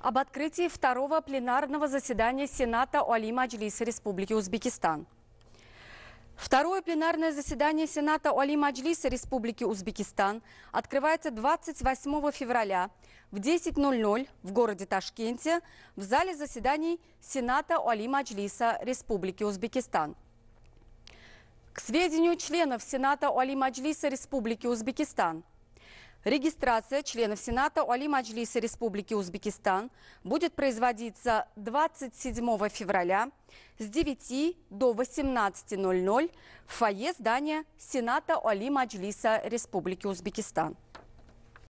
Об открытии второго пленарного заседания Сената Уали Маджлиса Республики Узбекистан. Второе пленарное заседание Сената Уали Маджлиса Республики Узбекистан открывается 28 февраля в 10.00 в городе Ташкенте в зале заседаний Сената Уали Маджлиса Республики Узбекистан. К сведению членов Сената Уали Маджлиса Республики Узбекистан – Регистрация членов Сената Уали Маджлиса Республики Узбекистан будет производиться 27 февраля с 9 до 18.00 в фойе здания Сената Уали Маджлиса Республики Узбекистан.